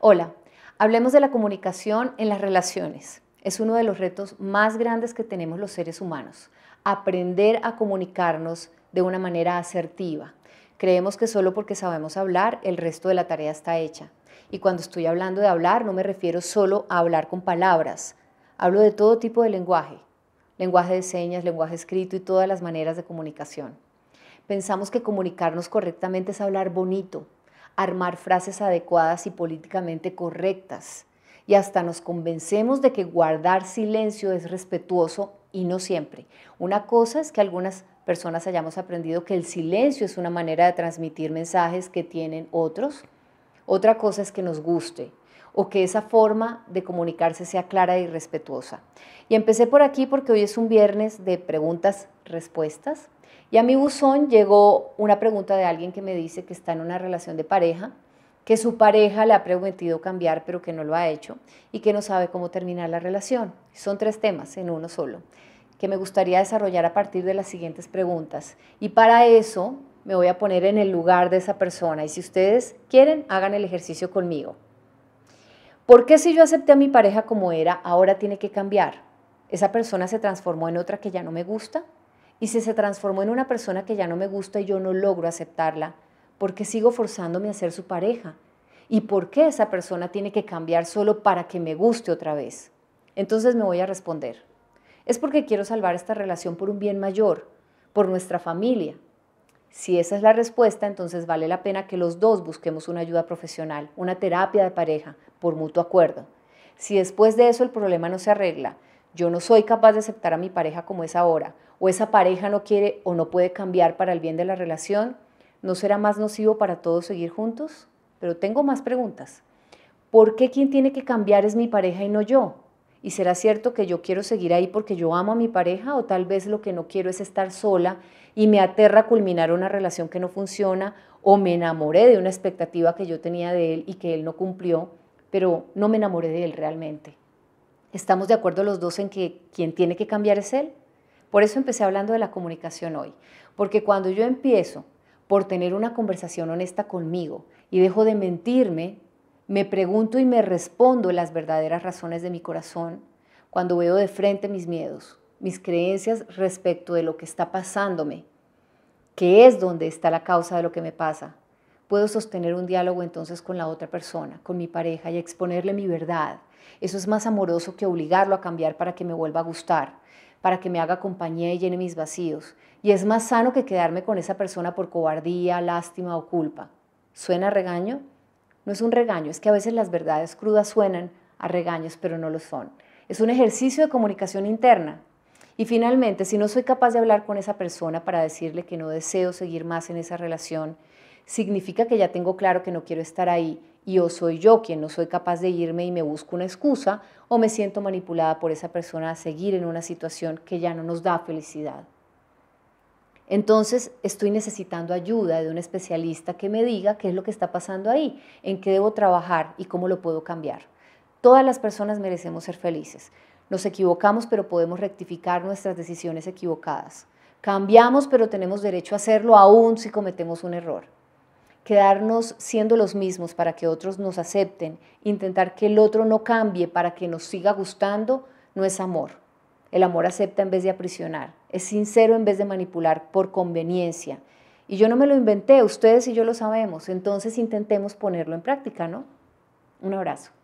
Hola, hablemos de la comunicación en las relaciones. Es uno de los retos más grandes que tenemos los seres humanos, aprender a comunicarnos de una manera asertiva. Creemos que solo porque sabemos hablar, el resto de la tarea está hecha. Y cuando estoy hablando de hablar, no me refiero solo a hablar con palabras. Hablo de todo tipo de lenguaje, lenguaje de señas, lenguaje escrito y todas las maneras de comunicación. Pensamos que comunicarnos correctamente es hablar bonito, armar frases adecuadas y políticamente correctas. Y hasta nos convencemos de que guardar silencio es respetuoso y no siempre. Una cosa es que algunas personas hayamos aprendido que el silencio es una manera de transmitir mensajes que tienen otros. Otra cosa es que nos guste o que esa forma de comunicarse sea clara y respetuosa. Y empecé por aquí porque hoy es un viernes de preguntas-respuestas. Y a mi buzón llegó una pregunta de alguien que me dice que está en una relación de pareja, que su pareja le ha prometido cambiar pero que no lo ha hecho y que no sabe cómo terminar la relación. Son tres temas en uno solo que me gustaría desarrollar a partir de las siguientes preguntas. Y para eso me voy a poner en el lugar de esa persona y si ustedes quieren, hagan el ejercicio conmigo. ¿Por qué si yo acepté a mi pareja como era, ahora tiene que cambiar? ¿Esa persona se transformó en otra que ya no me gusta? Y si se transformó en una persona que ya no me gusta y yo no logro aceptarla, ¿por qué sigo forzándome a ser su pareja? ¿Y por qué esa persona tiene que cambiar solo para que me guste otra vez? Entonces me voy a responder. Es porque quiero salvar esta relación por un bien mayor, por nuestra familia. Si esa es la respuesta, entonces vale la pena que los dos busquemos una ayuda profesional, una terapia de pareja, por mutuo acuerdo. Si después de eso el problema no se arregla, yo no soy capaz de aceptar a mi pareja como es ahora, o esa pareja no quiere o no puede cambiar para el bien de la relación, ¿no será más nocivo para todos seguir juntos? Pero tengo más preguntas. ¿Por qué quien tiene que cambiar es mi pareja y no yo? ¿Y será cierto que yo quiero seguir ahí porque yo amo a mi pareja o tal vez lo que no quiero es estar sola y me aterra culminar una relación que no funciona o me enamoré de una expectativa que yo tenía de él y que él no cumplió, pero no me enamoré de él realmente? Estamos de acuerdo los dos en que quien tiene que cambiar es él. Por eso empecé hablando de la comunicación hoy, porque cuando yo empiezo por tener una conversación honesta conmigo y dejo de mentirme, me pregunto y me respondo las verdaderas razones de mi corazón cuando veo de frente mis miedos, mis creencias respecto de lo que está pasándome, que es donde está la causa de lo que me pasa, puedo sostener un diálogo entonces con la otra persona, con mi pareja y exponerle mi verdad. Eso es más amoroso que obligarlo a cambiar para que me vuelva a gustar, para que me haga compañía y llene mis vacíos. Y es más sano que quedarme con esa persona por cobardía, lástima o culpa. ¿Suena regaño? No es un regaño, es que a veces las verdades crudas suenan a regaños, pero no lo son. Es un ejercicio de comunicación interna. Y finalmente, si no soy capaz de hablar con esa persona para decirle que no deseo seguir más en esa relación, significa que ya tengo claro que no quiero estar ahí y o soy yo quien no soy capaz de irme y me busco una excusa o me siento manipulada por esa persona a seguir en una situación que ya no nos da felicidad. Entonces estoy necesitando ayuda de un especialista que me diga qué es lo que está pasando ahí, en qué debo trabajar y cómo lo puedo cambiar. Todas las personas merecemos ser felices. Nos equivocamos pero podemos rectificar nuestras decisiones equivocadas. Cambiamos pero tenemos derecho a hacerlo aún si cometemos un error quedarnos siendo los mismos para que otros nos acepten, intentar que el otro no cambie para que nos siga gustando, no es amor. El amor acepta en vez de aprisionar, es sincero en vez de manipular por conveniencia. Y yo no me lo inventé, ustedes y yo lo sabemos, entonces intentemos ponerlo en práctica, ¿no? Un abrazo.